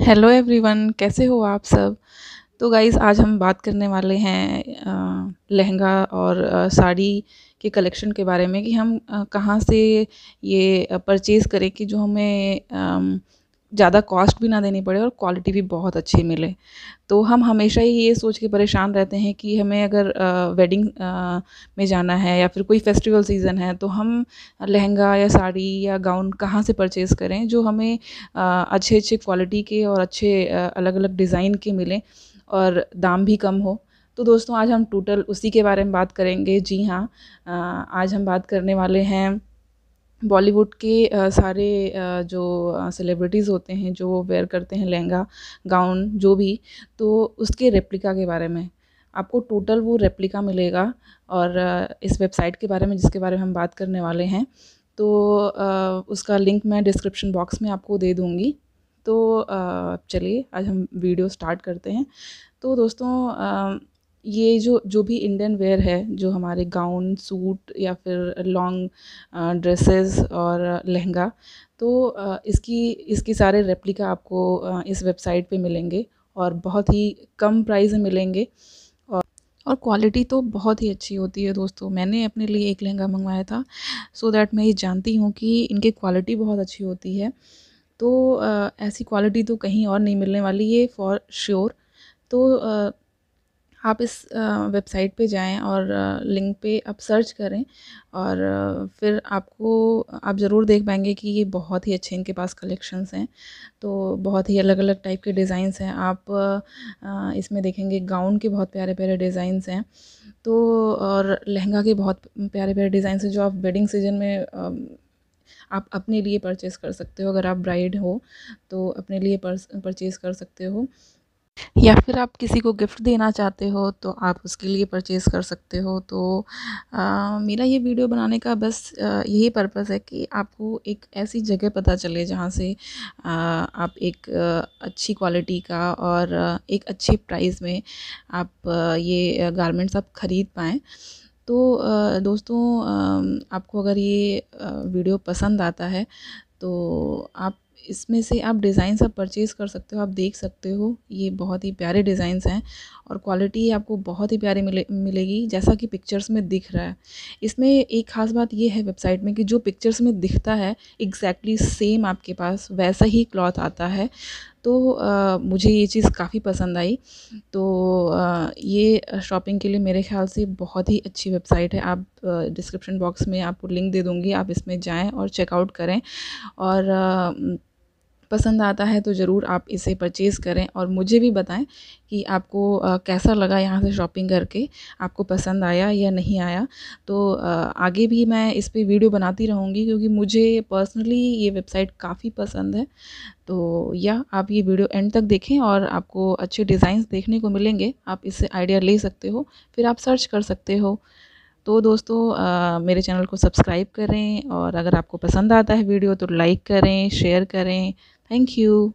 Hello everyone कैसे हो आप सब तो गाइज़ आज हम बात करने वाले हैं लहंगा और साड़ी के कलेक्शन के बारे में कि हम कहाँ से ये परचेज़ करें कि जो हमें ज़्यादा कॉस्ट भी ना देनी पड़े और क्वालिटी भी बहुत अच्छी मिले तो हम हमेशा ही ये सोच के परेशान रहते हैं कि हमें अगर वेडिंग में जाना है या फिर कोई फेस्टिवल सीज़न है तो हम लहंगा या साड़ी या गाउन कहाँ से परचेज़ करें जो हमें अच्छे अच्छे क्वालिटी के और अच्छे अलग अलग डिज़ाइन के मिलें और दाम भी कम हो तो दोस्तों आज हम टोटल उसी के बारे में बात करेंगे जी हाँ आज हम बात करने वाले हैं बॉलीवुड के सारे जो सेलिब्रिटीज़ होते हैं जो वेयर करते हैं लहंगा गाउन जो भी तो उसके रेप्लिका के बारे में आपको टोटल वो रेप्लिका मिलेगा और इस वेबसाइट के बारे में जिसके बारे में हम बात करने वाले हैं तो उसका लिंक मैं डिस्क्रिप्शन बॉक्स में आपको दे दूँगी तो चलिए आज हम वीडियो स्टार्ट करते हैं तो दोस्तों ये जो जो भी इंडियन वेयर है जो हमारे गाउन सूट या फिर लॉन्ग ड्रेसेस और लहंगा तो इसकी इसकी सारे रेप्लिका आपको इस वेबसाइट पे मिलेंगे और बहुत ही कम प्राइस में मिलेंगे और और क्वालिटी तो बहुत ही अच्छी होती है दोस्तों मैंने अपने लिए एक लहंगा मंगवाया था सो so दैट मैं ये जानती हूँ कि इनकी क्वालिटी बहुत अच्छी होती है तो ऐसी क्वालिटी तो कहीं और नहीं मिलने वाली ये फॉर श्योर तो आप इस वेबसाइट पे जाएं और लिंक पे आप सर्च करें और फिर आपको आप ज़रूर देख पाएंगे कि ये बहुत ही अच्छे इनके पास कलेक्शंस हैं तो बहुत ही अलग अलग टाइप के डिज़ाइंस हैं आप इसमें देखेंगे गाउन के बहुत प्यारे प्यारे डिज़ाइंस हैं तो और लहंगा के बहुत प्यारे प्यारे डिज़ाइंस हैं जो आप वेडिंग सीजन में आप अपने लिए परचेज़ कर सकते हो अगर आप ब्राइड हो तो अपने लिए परचेज़ कर सकते हो या फिर आप किसी को गिफ़्ट देना चाहते हो तो आप उसके लिए परचेज़ कर सकते हो तो मेरा ये वीडियो बनाने का बस यही पर्पज़ है कि आपको एक ऐसी जगह पता चले जहाँ से आप एक अच्छी क्वालिटी का और एक अच्छे प्राइस में आप ये गारमेंट्स आप ख़रीद पाएँ तो दोस्तों आपको अगर ये वीडियो पसंद आता है तो आप इसमें से आप डिज़ाइन आप परचेज़ कर सकते हो आप देख सकते हो ये बहुत ही प्यारे डिज़ाइंस हैं और क्वालिटी आपको बहुत ही प्यारी मिले मिलेगी जैसा कि पिक्चर्स में दिख रहा है इसमें एक ख़ास बात ये है वेबसाइट में कि जो पिक्चर्स में दिखता है एग्जैक्टली exactly सेम आपके पास वैसा ही क्लॉथ आता है तो आ, मुझे ये चीज़ काफ़ी पसंद आई तो आ, ये शॉपिंग के लिए मेरे ख्याल से बहुत ही अच्छी वेबसाइट है आप डिस्क्रिप्शन बॉक्स में आपको लिंक दे दूँगी आप इसमें जाएँ और चेकआउट करें और आ, पसंद आता है तो ज़रूर आप इसे परचेज़ करें और मुझे भी बताएं कि आपको कैसा लगा यहाँ से शॉपिंग करके आपको पसंद आया या नहीं आया तो आगे भी मैं इस पर वीडियो बनाती रहूँगी क्योंकि मुझे पर्सनली ये वेबसाइट काफ़ी पसंद है तो या आप ये वीडियो एंड तक देखें और आपको अच्छे डिज़ाइंस देखने को मिलेंगे आप इससे आइडिया ले सकते हो फिर आप सर्च कर सकते हो तो दोस्तों आ, मेरे चैनल को सब्सक्राइब करें और अगर आपको पसंद आता है वीडियो तो लाइक करें शेयर करें Thank you.